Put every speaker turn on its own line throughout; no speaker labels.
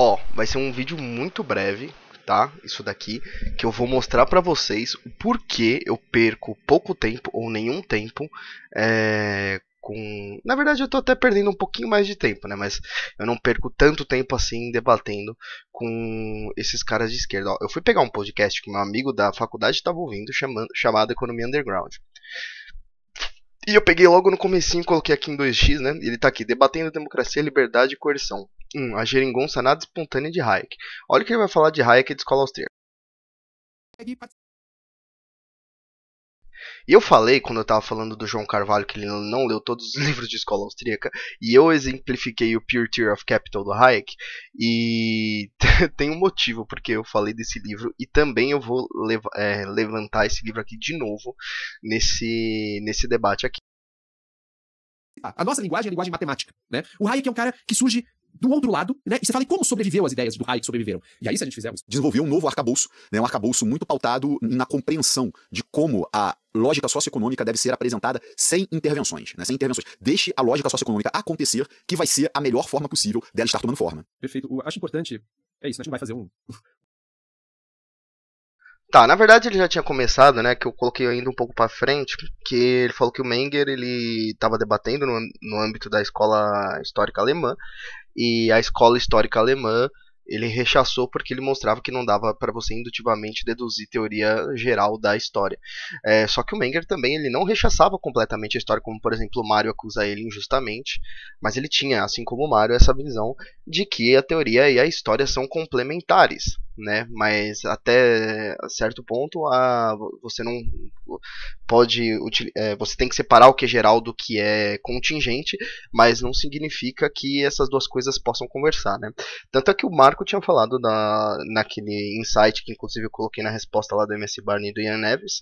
Ó, vai ser um vídeo muito breve, tá? Isso daqui, que eu vou mostrar para vocês o porquê eu perco pouco tempo ou nenhum tempo é, com... Na verdade, eu tô até perdendo um pouquinho mais de tempo, né? Mas eu não perco tanto tempo assim debatendo com esses caras de esquerda. Ó, eu fui pegar um podcast que meu amigo da faculdade estava ouvindo, chamando, chamado Economia Underground. E eu peguei logo no comecinho, coloquei aqui em 2x, né? Ele tá aqui, debatendo democracia, liberdade e coerção. 1. A geringonça nada espontânea de Hayek. Olha o que ele vai falar de Hayek e de escola austríaca. E eu falei, quando eu estava falando do João Carvalho, que ele não leu todos os livros de escola austríaca, e eu exemplifiquei o Pure Tier of Capital do Hayek, e tem um motivo porque eu falei desse livro, e também eu vou lev é, levantar esse livro aqui de novo nesse, nesse debate aqui.
A nossa linguagem é a linguagem matemática. Né? O Hayek é um cara que surge do outro lado, né? E você fala, e como sobreviveu as ideias do Hayek sobreviveram? E aí, se a gente fizer isso. Desenvolveu um novo arcabouço, né? Um arcabouço muito pautado na compreensão de como a lógica socioeconômica deve ser apresentada sem intervenções, né? Sem intervenções. Deixe a lógica socioeconômica acontecer, que vai ser a melhor forma possível dela estar tomando forma. Perfeito. Eu acho importante. É isso, né, a gente vai fazer um. Tá, na
verdade ele já tinha começado, né, que eu coloquei ainda um pouco para frente, que ele falou que o Menger ele estava debatendo no, no âmbito da escola histórica alemã e a escola histórica alemã ele rechaçou porque ele mostrava que não dava para você indutivamente deduzir teoria geral da história. É, só que o Menger também ele não rechaçava completamente a história, como por exemplo o Mario acusa ele injustamente, mas ele tinha, assim como o Mario, essa visão de que a teoria e a história são complementares né? Mas até certo ponto a, você não pode é, você tem que separar o que é geral do que é contingente, mas não significa que essas duas coisas possam conversar, né? Tanto é que o Marco tinha falado na, naquele insight que inclusive eu coloquei na resposta lá do MS Barney e do Ian Neves,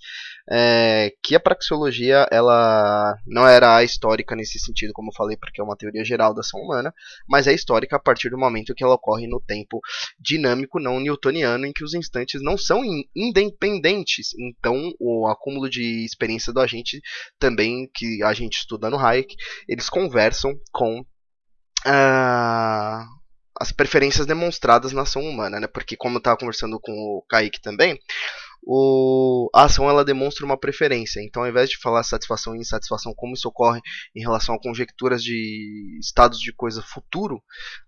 é, que a praxeologia ela não era histórica nesse sentido, como eu falei, porque é uma teoria geral da ação humana, mas é histórica a partir do momento que ela ocorre no tempo dinâmico não neutro em que os instantes não são independentes. Então, o acúmulo de experiência do agente também que a gente estuda no Hayek, eles conversam com uh, as preferências demonstradas na ação humana, né? Porque como eu estava conversando com o Kaique também, o, a ação ela demonstra uma preferência. Então, ao invés de falar satisfação e insatisfação, como isso ocorre em relação a conjecturas de estados de coisa futuro,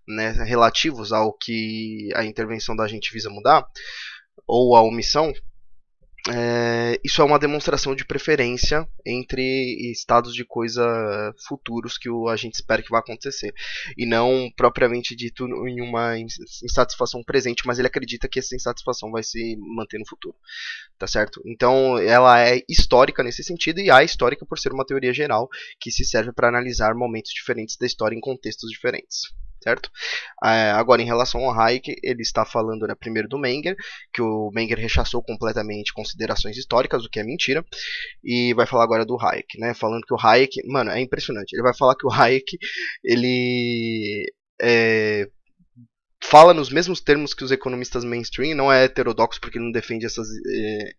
né, relativos ao que a intervenção da gente visa mudar, ou a omissão, é, isso é uma demonstração de preferência entre estados de coisa futuros que o, a gente espera que vá acontecer. E não propriamente dito em uma insatisfação presente, mas ele acredita que essa insatisfação vai se manter no futuro. Tá certo? Então ela é histórica nesse sentido e a é histórica por ser uma teoria geral que se serve para analisar momentos diferentes da história em contextos diferentes certo? Ah, é, agora, em relação ao Hayek, ele está falando né, primeiro do Menger, que o Menger rechaçou completamente considerações históricas, o que é mentira, e vai falar agora do Hayek, né? Falando que o Hayek, mano, é impressionante. Ele vai falar que o Hayek, ele é, fala nos mesmos termos que os economistas mainstream, não é heterodoxo porque ele não defende essas, eh,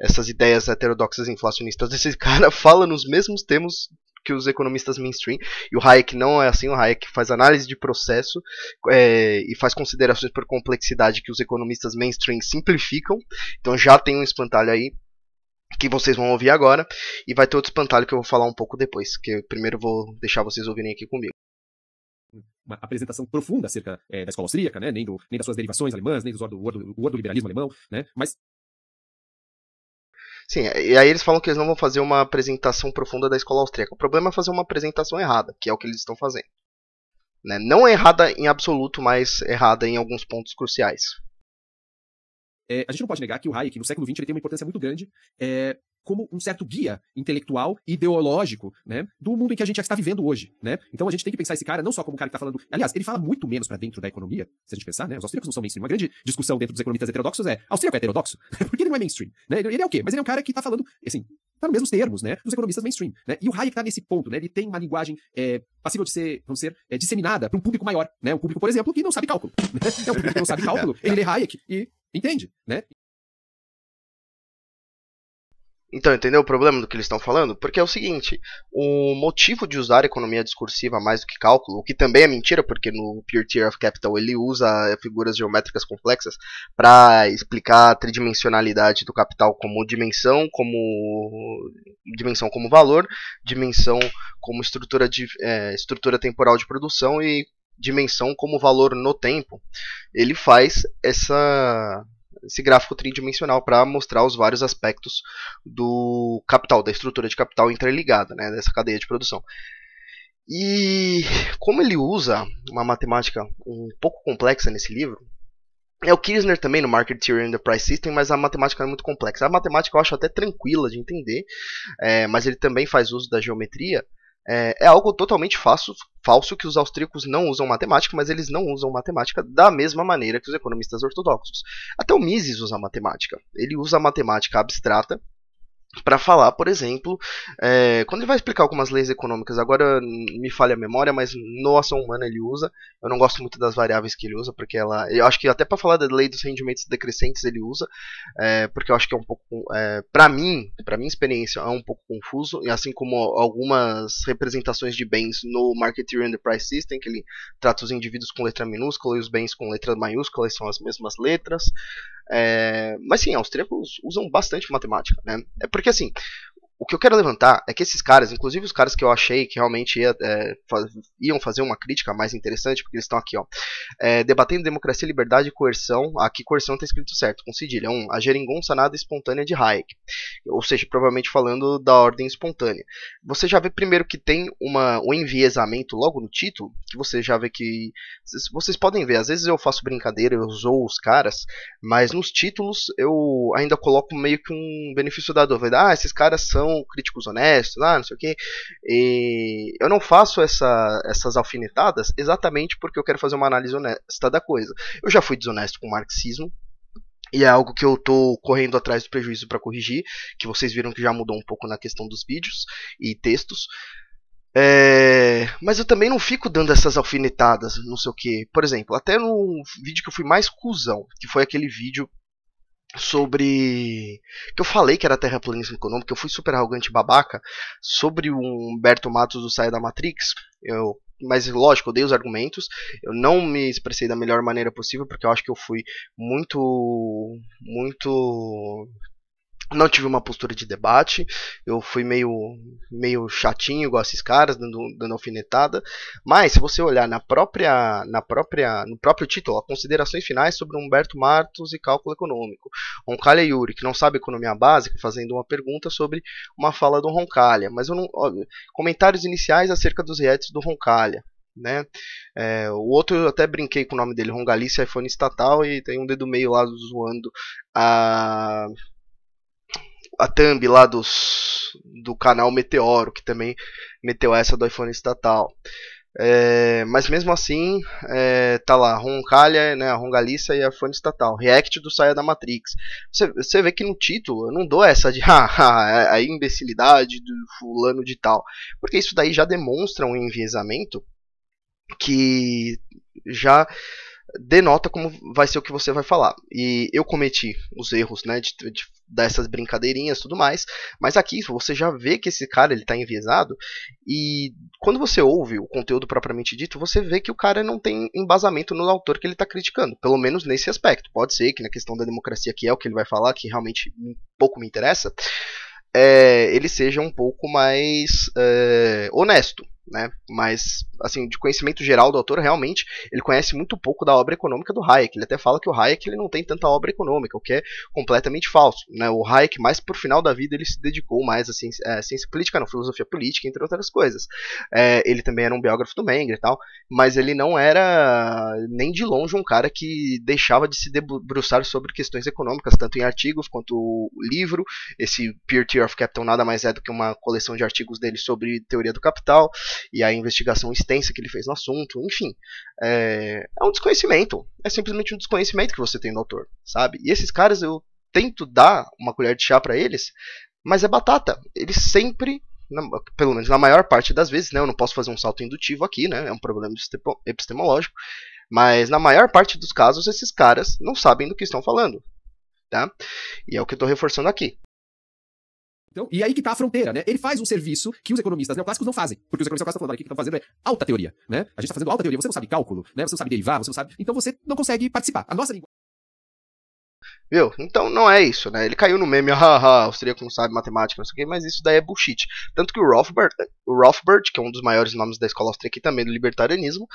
essas ideias heterodoxas inflacionistas. Esse cara fala nos mesmos termos que os economistas mainstream, e o Hayek não é assim, o Hayek faz análise de processo é, e faz considerações por complexidade que os economistas mainstream simplificam, então já tem um espantalho aí que vocês vão ouvir agora, e vai ter outro espantalho que eu vou falar um pouco depois, que
primeiro vou deixar vocês ouvirem aqui comigo uma apresentação profunda acerca é, da escola austríaca, né? nem, do, nem das suas derivações alemãs, nem do, do, liberalismo alemão, né? mas
Sim, e aí eles falam que eles não vão fazer uma apresentação profunda da escola austríaca. O problema é fazer uma apresentação errada, que é o que eles estão fazendo. Né? Não errada em absoluto, mas errada em alguns pontos cruciais.
É, a gente não pode negar que o Hayek, no século XX, ele tem uma importância muito grande é, como um certo guia intelectual, ideológico, né, do mundo em que a gente já está vivendo hoje, né? Então a gente tem que pensar esse cara não só como um cara que está falando, aliás, ele fala muito menos para dentro da economia, se a gente pensar, né? Os austríacos não são mainstream. Uma grande discussão dentro dos economistas heterodoxos é: austríaco é heterodoxo? Porque ele não é mainstream, né? Ele é o quê? Mas ele é um cara que está falando, assim, tá nos mesmos termos, né, dos economistas mainstream, né? E o Hayek está nesse ponto, né? Ele tem uma linguagem é, passível de ser, vamos ser, é, disseminada para um público maior, né? Um público, por exemplo, que não sabe cálculo, né? É um público que não sabe cálculo, é. ele lê Hayek e entende, né?
Então, entendeu o problema do que eles estão falando? Porque é o seguinte: o motivo de usar economia discursiva mais do que cálculo, o que também é mentira, porque no Pure Tier of Capital ele usa figuras geométricas complexas para explicar a tridimensionalidade do capital como dimensão, como dimensão como valor, dimensão como estrutura, de, é, estrutura temporal de produção e dimensão como valor no tempo. Ele faz essa esse gráfico tridimensional para mostrar os vários aspectos do capital, da estrutura de capital interligada, né, dessa cadeia de produção. E como ele usa uma matemática um pouco complexa nesse livro, é o Kirchner também no Market Theory and the Price System, mas a matemática é muito complexa. A matemática eu acho até tranquila de entender, é, mas ele também faz uso da geometria. É, é algo totalmente falso, falso que os austríacos não usam matemática, mas eles não usam matemática da mesma maneira que os economistas ortodoxos. Até o Mises usa matemática. Ele usa matemática abstrata para falar, por exemplo, é, quando ele vai explicar algumas leis econômicas, agora me falha a memória, mas no ação humana ele usa. Eu não gosto muito das variáveis que ele usa, porque ela, eu acho que até para falar da lei dos rendimentos decrescentes ele usa, é, porque eu acho que é um pouco, é, para mim, para minha experiência, é um pouco confuso. E assim como algumas representações de bens no Marketeer and the Price System, que ele trata os indivíduos com letra minúscula e os bens com letra maiúscula, e são as mesmas letras. É, mas sim, austríacos usam bastante matemática, né? É porque assim, o que eu quero levantar é que esses caras, inclusive os caras que eu achei que realmente ia, é, faz, iam fazer uma crítica mais interessante, porque eles estão aqui, ó, é, debatendo democracia, liberdade e coerção. Aqui coerção está escrito certo, com cedilha. Um, a geringonça nada espontânea de Hayek. Ou seja, provavelmente falando da ordem espontânea. Você já vê primeiro que tem uma, um enviesamento logo no título, que você já vê que. Vocês podem ver, às vezes eu faço brincadeira, eu zoo os caras, mas nos títulos eu ainda coloco meio que um benefício da dúvida. Ah, esses caras são são críticos honestos, ah, não sei o quê. E eu não faço essa, essas alfinetadas exatamente porque eu quero fazer uma análise honesta da coisa. Eu já fui desonesto com o marxismo, e é algo que eu estou correndo atrás do prejuízo para corrigir, que vocês viram que já mudou um pouco na questão dos vídeos e textos. É... mas eu também não fico dando essas alfinetadas, não sei o que. Por exemplo, até no vídeo que eu fui mais cuzão, que foi aquele vídeo sobre que eu falei que era terraplanismo econômico, que eu fui super arrogante e babaca sobre o Humberto Matos do Saia da Matrix. Eu, mas lógico, eu dei os argumentos, eu não me expressei da melhor maneira possível porque eu acho que eu fui muito muito não tive uma postura de debate, eu fui meio, meio chatinho igual esses caras, dando, dando alfinetada. Mas se você olhar na própria, na própria, no próprio título, considerações finais sobre Humberto Martos e cálculo econômico. Roncalha Yuri, que não sabe economia básica, fazendo uma pergunta sobre uma fala do Roncalha. Mas eu não, comentários iniciais acerca dos reais do Roncalha né? É, o outro eu até brinquei com o nome dele, Rongalice iPhone Estatal, e tem um dedo meio lá zoando a, a thumb lá dos, do canal Meteoro, que também meteu essa do iPhone estatal. É, mas mesmo assim, é, tá lá, Roncalha, né, a Rongaliça e a Fone Estatal, React do Saia da Matrix. Você, você vê que no título eu não dou essa de a imbecilidade do fulano de tal, porque isso daí já demonstra um enviesamento que já denota como vai ser o que você vai falar. E eu cometi os erros, né, de, de dessas brincadeirinhas, tudo mais, mas aqui você já vê que esse cara ele tá enviesado e quando você ouve o conteúdo propriamente dito, você vê que o cara não tem embasamento no autor que ele está criticando, pelo menos nesse aspecto. Pode ser que na questão da democracia, que é o que ele vai falar, que realmente pouco me interessa, é, ele seja um pouco mais é, honesto né? Mas, assim, de conhecimento geral do autor, realmente, ele conhece muito pouco da obra econômica do Hayek. Ele até fala que o Hayek ele não tem tanta obra econômica, o que é completamente falso, né? O Hayek, mais por final da vida, ele se dedicou mais à ciência, à é, ciência política, não, filosofia política, entre outras coisas. É, ele também era um biógrafo do Menger e tal, mas ele não era nem de longe um cara que deixava de se debruçar sobre questões econômicas, tanto em artigos quanto livro. Esse Peer Tier of Capital nada mais é do que uma coleção de artigos dele sobre teoria do capital e a investigação extensa que ele fez no assunto, enfim. É, é um desconhecimento. É simplesmente um desconhecimento que você tem do autor, sabe? E esses caras eu tento dar uma colher de chá para eles, mas é batata. Eles sempre na, pelo menos na maior parte das vezes, né? Eu não posso fazer um salto indutivo aqui, né? É um problema epistemológico. Mas na maior parte dos casos, esses caras não sabem do que estão falando. Tá? E é o que eu estou reforçando aqui.
Então, e aí que tá a fronteira, né? Ele faz um serviço que os economistas neoclássicos não fazem. Porque os economistas neoclássicos estão falando aqui que estão fazendo é alta teoria, né? A gente está fazendo alta teoria, você não sabe cálculo, né? Você não sabe derivar, você não sabe. Então você não consegue participar. A nossa língua.
Viu? Então não é isso, né? Ele caiu no meme, haha, austríaco não sabe matemática, não sei o quê, mas isso daí é bullshit. Tanto que o Rothbard, o Rothbard, que é um dos maiores nomes da escola austríaca e também do libertarianismo,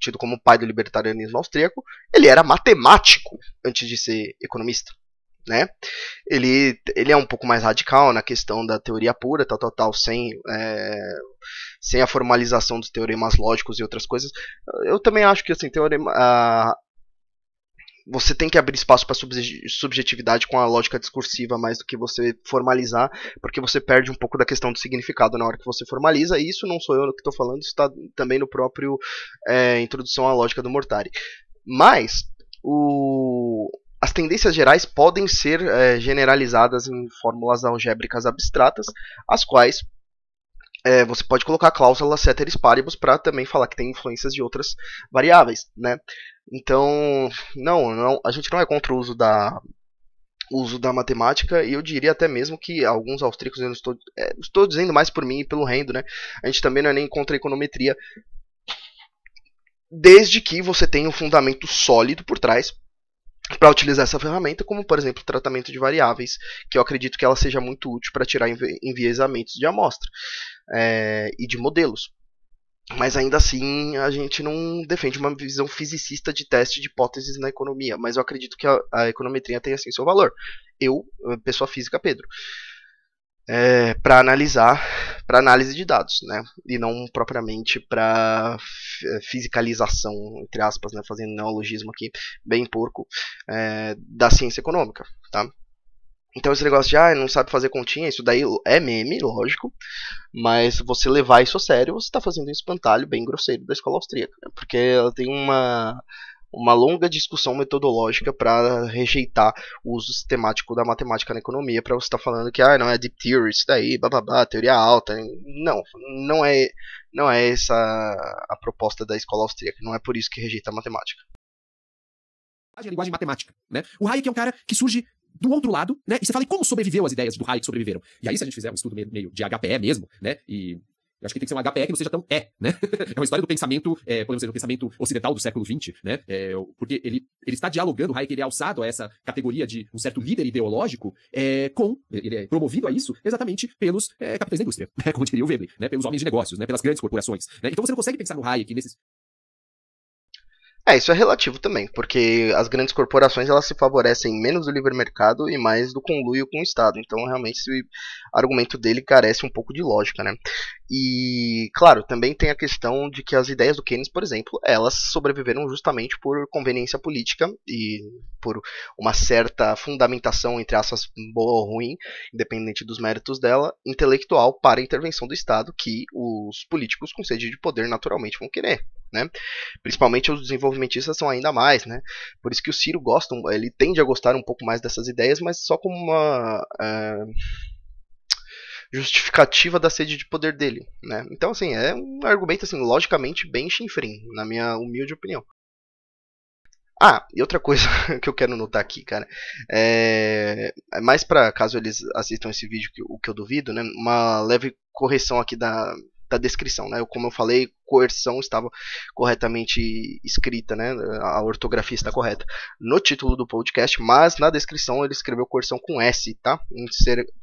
tido como pai do libertarianismo austríaco, ele era matemático antes de ser economista né? Ele, ele é um pouco mais radical na questão da teoria pura, tal, tal, tal, sem, é, sem a formalização dos teoremas lógicos e outras coisas. Eu também acho que assim, teorema, você tem que abrir espaço para subjetividade com a lógica discursiva mais do que você formalizar, porque você perde um pouco da questão do significado na hora que você formaliza, e isso não sou eu que estou falando, isso está também no próprio é, Introdução à Lógica do Mortari. Mas, o as tendências gerais podem ser é, generalizadas em fórmulas algébricas abstratas, as quais é, você pode colocar cláusulas ceteris paribus para também falar que tem influências de outras variáveis, né? Então, não, não, a gente não é contra o uso da uso da matemática e eu diria até mesmo que alguns austríacos, eu estou, é, estou dizendo mais por mim e pelo rendo, né? A gente também não é nem contra a econometria, desde que você tenha um fundamento sólido por trás para utilizar essa ferramenta, como por exemplo tratamento de variáveis, que eu acredito que ela seja muito útil para tirar enviesamentos de amostra é, e de modelos. Mas ainda assim, a gente não defende uma visão fisicista de teste de hipóteses na economia, mas eu acredito que a, a econometria tem assim seu valor. Eu, eh, pessoa física, Pedro é, para analisar, para análise de dados, né? E não propriamente para é, fisicalização, entre aspas, né? Fazendo neologismo aqui, bem porco, é, da ciência econômica, tá? Então esse negócio de, ah, não sabe fazer continha, isso daí é meme, lógico, mas você levar isso a sério, você está fazendo um espantalho bem grosseiro da escola austríaca, né? porque ela tem uma uma longa discussão metodológica para rejeitar o uso sistemático da matemática na economia, para você estar tá falando que ah, não é deep theory, isso daí, blá, blá, blá, teoria alta. Não, não é, não é essa a proposta da escola austríaca, não é por isso que rejeita a matemática.
A linguagem matemática, né? O Hayek é um cara que surge do outro lado, né? E você fala, e como sobreviveu as ideias do Hayek sobreviveram? E aí, se a gente fizer um estudo meio, meio de HPE mesmo, né? E eu acho que tem que ser um HPE que não seja tão é, né? é uma história do pensamento, é, podemos dizer, do pensamento ocidental do século XX, né? É, porque ele, ele está dialogando, o Hayek ele é alçado a essa categoria de um certo líder ideológico é, com, ele é promovido a isso exatamente pelos é, capitães da indústria, né? como diria o Weber, né? pelos homens de negócios, né? pelas grandes corporações. Né? Então você não consegue pensar no Hayek nesses é, isso é relativo também,
porque as grandes corporações elas se favorecem menos do livre mercado e mais do conluio com o Estado. Então, realmente, esse argumento dele carece um pouco de lógica, né? E, claro, também tem a questão de que as ideias do Keynes, por exemplo, elas sobreviveram justamente por conveniência política e por uma certa fundamentação, entre aspas, boa ou ruim, independente dos méritos dela, intelectual para a intervenção do Estado que os políticos com sede de poder naturalmente vão querer, né? Principalmente os desenvolvimentos movimentistas são ainda mais, né? Por isso que o Ciro gosta, ele tende a gostar um pouco mais dessas ideias, mas só como uma é, justificativa da sede de poder dele, né? Então, assim, é um argumento, assim, logicamente bem chinfrim, na minha humilde opinião. Ah, e outra coisa que eu quero notar aqui, cara, é, é mais para caso eles assistam esse vídeo, o que eu duvido, né? Uma leve correção aqui da, da descrição, né? Como eu falei, coerção estava corretamente escrita, né? A ortografia está correta no título do podcast, mas na descrição ele escreveu coerção com S, tá?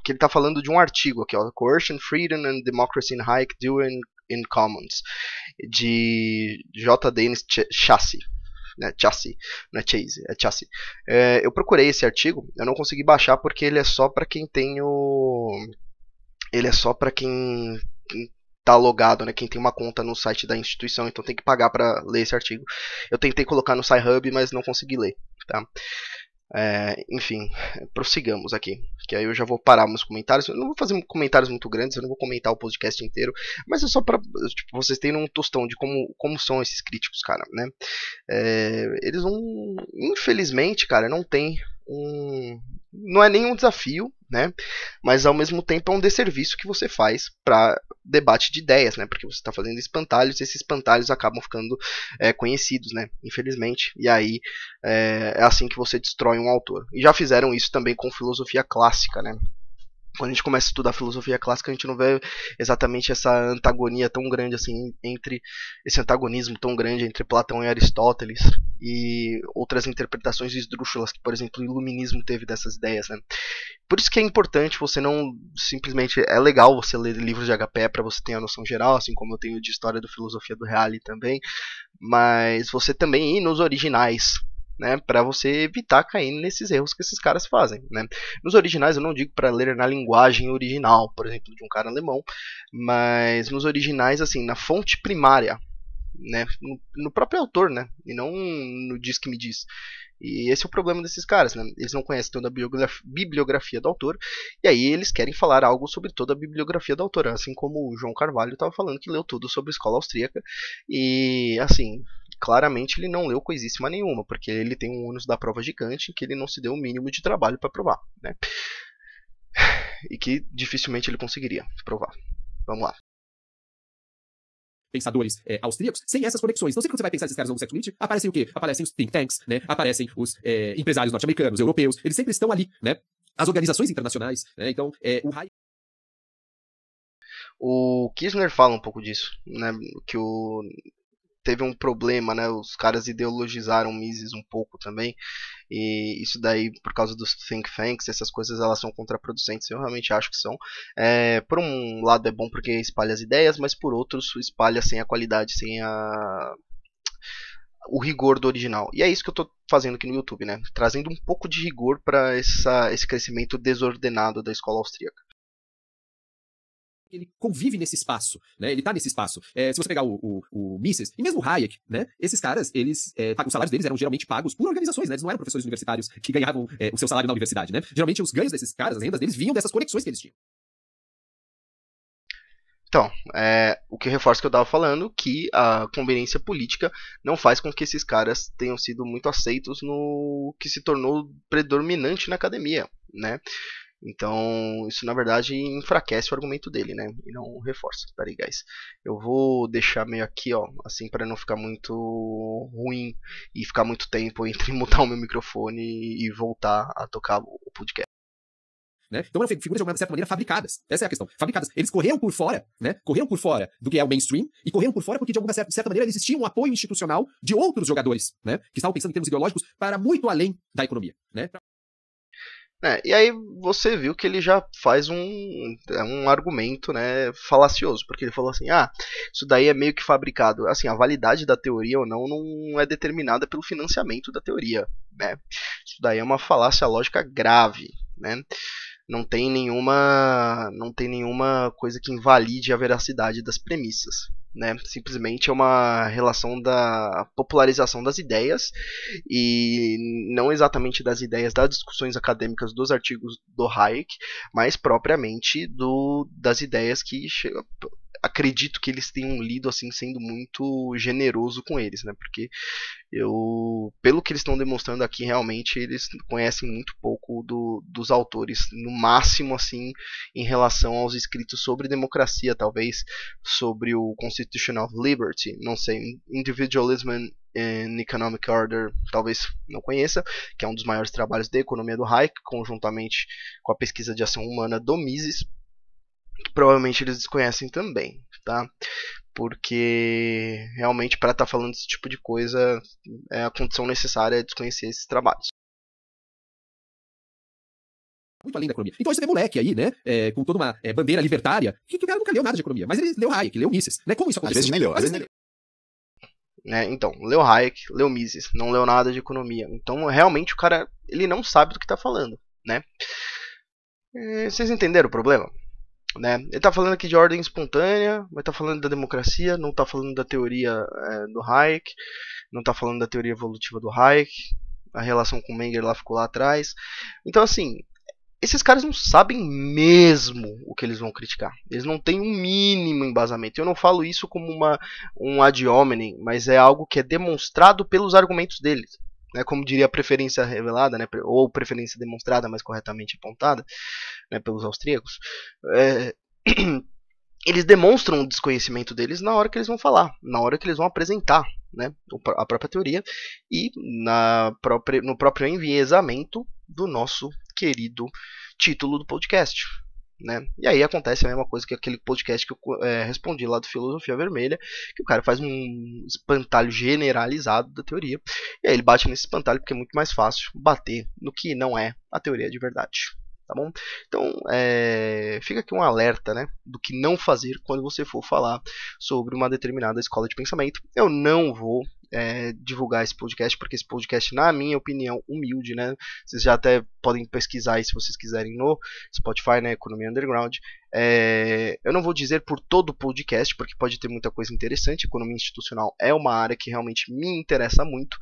Que ele está falando de um artigo aqui, ó, Coercion, Freedom and Democracy in Hike due in Commons, de J. Dennis Ch Chassi. Né, chassi, não é chase, é chassi. É, eu procurei esse artigo, eu não consegui baixar porque ele é só para quem tem o. Ele é só para quem tá logado, né? Quem tem uma conta no site da instituição, então tem que pagar para ler esse artigo. Eu tentei colocar no SciHub, mas não consegui ler, tá? É, enfim, prossigamos aqui, que aí eu já vou parar meus comentários. Eu não vou fazer comentários muito grandes, eu não vou comentar o podcast inteiro, mas é só para tipo, vocês terem um tostão de como, como são esses críticos, cara, né? É, eles vão. infelizmente, cara, não tem um não é nenhum desafio, né? Mas ao mesmo tempo é um desserviço que você faz para debate de ideias, né? Porque você está fazendo espantalhos e esses espantalhos acabam ficando é, conhecidos, né? Infelizmente. E aí é, é assim que você destrói um autor. E já fizeram isso também com filosofia clássica, né? quando a gente começa a estudar filosofia clássica, a gente não vê exatamente essa antagonia tão grande assim entre esse antagonismo tão grande entre Platão e Aristóteles e outras interpretações esdrúxulas que, por exemplo, o iluminismo teve dessas ideias, né? Por isso que é importante você não simplesmente é legal você ler livros de HP para você ter a noção geral, assim como eu tenho de história do filosofia do Reale também, mas você também ir nos originais, né, para você evitar cair nesses erros que esses caras fazem. Né? Nos originais, eu não digo para ler na linguagem original, por exemplo, de um cara alemão, mas nos originais, assim, na fonte primária, né, no, no próprio autor, né, e não no diz que me diz. E esse é o problema desses caras, né? Eles não conhecem toda a bibliografia do autor, e aí eles querem falar algo sobre toda a bibliografia do autor, assim como o João Carvalho estava falando que leu tudo sobre a escola austríaca, e assim, claramente ele não leu coisíssima nenhuma, porque ele tem um ônus da prova gigante em que ele não se deu o mínimo de trabalho para provar. Né?
E que dificilmente ele conseguiria provar. Vamos lá pensadores é, austríacos, sem essas conexões. Então, sempre que você vai pensar esses caras no século XX, aparecem o quê? Aparecem os think tanks, né? Aparecem os é, empresários norte-americanos, europeus, eles sempre estão ali, né? As organizações internacionais, né? Então, é, o O Kirchner fala um pouco disso,
né? Que o teve um problema, né? Os caras ideologizaram Mises um pouco também. E isso daí, por causa dos think tanks, essas coisas elas são contraproducentes, eu realmente acho que são. É, por um lado é bom porque espalha as ideias, mas por outro espalha sem a qualidade, sem a o rigor do original. E é isso que eu estou fazendo aqui no YouTube, né? Trazendo um pouco de rigor para esse crescimento desordenado da
escola austríaca ele convive nesse espaço, né? Ele tá nesse espaço. É, se você pegar o, o, o, Mises e mesmo o Hayek, né? Esses caras, eles, é, os salários deles eram geralmente pagos por organizações, né? Eles não eram professores universitários que ganhavam é, o seu salário na universidade, né? Geralmente os ganhos desses caras, as rendas deles, vinham dessas conexões que eles tinham.
Então, é, o que reforça o que eu estava falando, que a conveniência política não faz com que esses caras tenham sido muito aceitos no que se tornou predominante na academia, né? Então, isso na verdade enfraquece o argumento dele, né? E não reforça. Peraí, guys. Eu vou deixar meio aqui, ó, assim para não ficar muito ruim e ficar muito tempo
entre mudar o meu microfone e voltar a tocar o podcast. Né? Então eram figuras de alguma certa maneira fabricadas. Essa é a questão. Fabricadas. Eles correram por fora, né? Correram por fora do que é o mainstream e correram por fora porque de alguma certa, certa maneira existia um apoio institucional de outros jogadores, né? Que estavam pensando em termos ideológicos para muito além da economia, né? É, e aí você viu que ele
já faz um, é um argumento né, falacioso, porque ele falou assim, ah, isso daí é meio que fabricado. Assim, a validade da teoria ou não não é determinada pelo financiamento da teoria. Né? Isso daí é uma falácia lógica grave. Né? não tem nenhuma não tem nenhuma coisa que invalide a veracidade das premissas né simplesmente é uma relação da popularização das ideias e não exatamente das ideias das discussões acadêmicas dos artigos do Hayek mas propriamente do das ideias que acredito que eles tenham lido assim sendo muito generoso com eles, né? Porque eu, pelo que eles estão demonstrando aqui, realmente eles conhecem muito pouco do, dos autores, no máximo assim em relação aos escritos sobre democracia, talvez sobre o constitutional Liberty, não sei, Individualism in Economic Order, talvez não conheça, que é um dos maiores trabalhos de economia do Hayek, conjuntamente com a pesquisa de ação humana do Mises provavelmente eles desconhecem também, tá? Porque realmente para estar tá falando desse tipo de coisa, é a condição necessária é
desconhecer esses trabalhos muito além da economia. Então você vê moleque aí, né? É, com toda uma é, bandeira libertária, que, que o cara nunca leu nada de economia, mas ele leu Hayek, leu Mises, né? Como isso aconteceu?
Às vezes melhor. Às vezes assim, melhor. Né, então, leu Hayek, leu Mises, não leu nada de economia. Então, realmente, o cara, ele não sabe do que está falando, né? É, vocês entenderam o problema? Né? Ele está falando aqui de ordem espontânea, mas está falando da democracia, não está falando da teoria é, do Hayek, não está falando da teoria evolutiva do Hayek, a relação com Menger lá ficou lá atrás. Então, assim, esses caras não sabem mesmo o que eles vão criticar. Eles não têm um mínimo embasamento. Eu não falo isso como uma, um ad hominem, mas é algo que é demonstrado pelos argumentos deles né, como diria a preferência revelada, né, ou preferência demonstrada, mais corretamente apontada, né, pelos austríacos, é, eles demonstram o desconhecimento deles na hora que eles vão falar, na hora que eles vão apresentar né, a própria teoria e na própria, no próprio enviesamento do nosso querido título do podcast, né? E aí acontece a mesma coisa que aquele podcast que eu é, respondi lá do Filosofia Vermelha, que o cara faz um espantalho generalizado da teoria, e aí ele bate nesse espantalho porque é muito mais fácil bater no que não é a teoria de verdade. Tá bom? Então, é, fica aqui um alerta né, do que não fazer quando você for falar sobre uma determinada escola de pensamento. Eu não vou é, divulgar esse podcast, porque esse podcast, na minha opinião, humilde, né? Vocês já até podem pesquisar aí se vocês quiserem no Spotify, né? Economia Underground. É, eu não vou dizer por todo o podcast, porque pode ter muita coisa interessante. Economia institucional é uma área que realmente me interessa muito.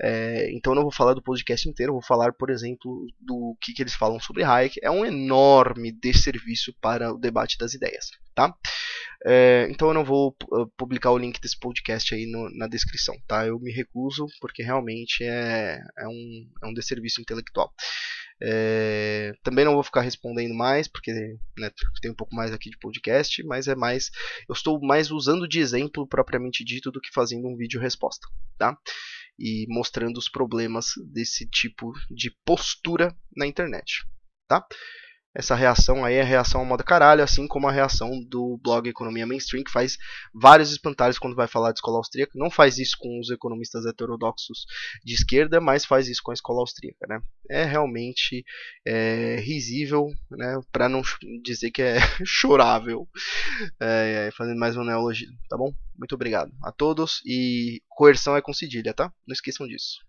É, então eu não vou falar do podcast inteiro, vou falar, por exemplo, do que, que eles falam sobre Hayek. É um enorme desserviço para o debate das ideias, tá? É, então eu não vou eh, publicar o link desse podcast aí no, na descrição, tá? Eu me recuso, porque realmente é, é, um, é um desserviço intelectual. É, também não vou ficar respondendo mais, porque né, tem um pouco mais aqui de podcast, mas é mais. Eu estou mais usando de exemplo propriamente dito do que fazendo um vídeo resposta, tá? E mostrando os problemas desse tipo de postura na internet, tá? Essa reação aí é reação ao modo caralho, assim como a reação do blog Economia Mainstream, que faz vários espantalhos quando vai falar de escola austríaca. Não faz isso com os economistas heterodoxos de esquerda, mas faz isso com a escola austríaca. Né? É realmente é, risível, né? para não dizer que é chorável, é, é, fazendo mais um neologismo, tá bom? Muito obrigado a todos e coerção é com cedilha, tá? Não esqueçam disso.